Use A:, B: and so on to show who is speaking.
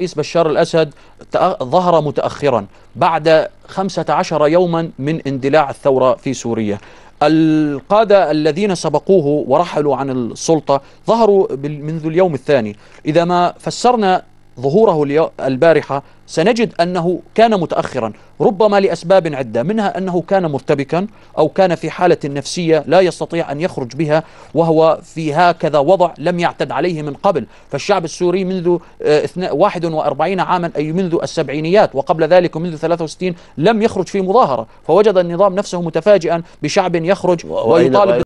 A: الرئيس بشار الأسد ظهر متأخرا بعد 15 يوما من اندلاع الثورة في سوريا القادة الذين سبقوه ورحلوا عن السلطة ظهروا منذ اليوم الثاني إذا ما فسرنا ظهوره البارحة سنجد أنه كان متأخرا ربما لأسباب عدة منها أنه كان مرتبكا أو كان في حالة نفسية لا يستطيع أن يخرج بها وهو في هكذا وضع لم يعتد عليه من قبل فالشعب السوري منذ 41 آه، عاما أي منذ السبعينيات وقبل ذلك منذ 63 لم يخرج في مظاهرة فوجد النظام نفسه متفاجئا بشعب يخرج ويطالب